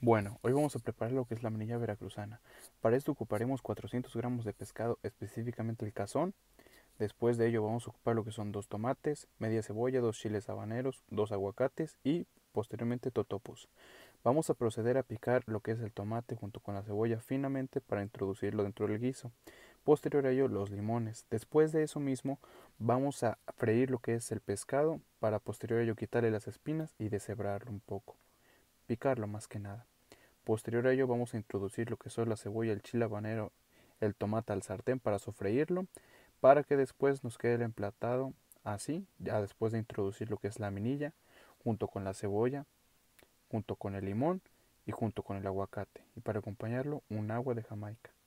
Bueno, hoy vamos a preparar lo que es la manilla veracruzana. Para esto ocuparemos 400 gramos de pescado, específicamente el cazón. Después de ello vamos a ocupar lo que son dos tomates, media cebolla, dos chiles habaneros, dos aguacates y posteriormente totopos. Vamos a proceder a picar lo que es el tomate junto con la cebolla finamente para introducirlo dentro del guiso. Posterior a ello los limones. Después de eso mismo vamos a freír lo que es el pescado para posterior a ello quitarle las espinas y deshebrarlo un poco picarlo más que nada. Posterior a ello vamos a introducir lo que son la cebolla, el chile habanero, el tomate al sartén para sofreírlo, para que después nos quede el emplatado así, ya después de introducir lo que es la minilla, junto con la cebolla, junto con el limón y junto con el aguacate. Y para acompañarlo, un agua de Jamaica.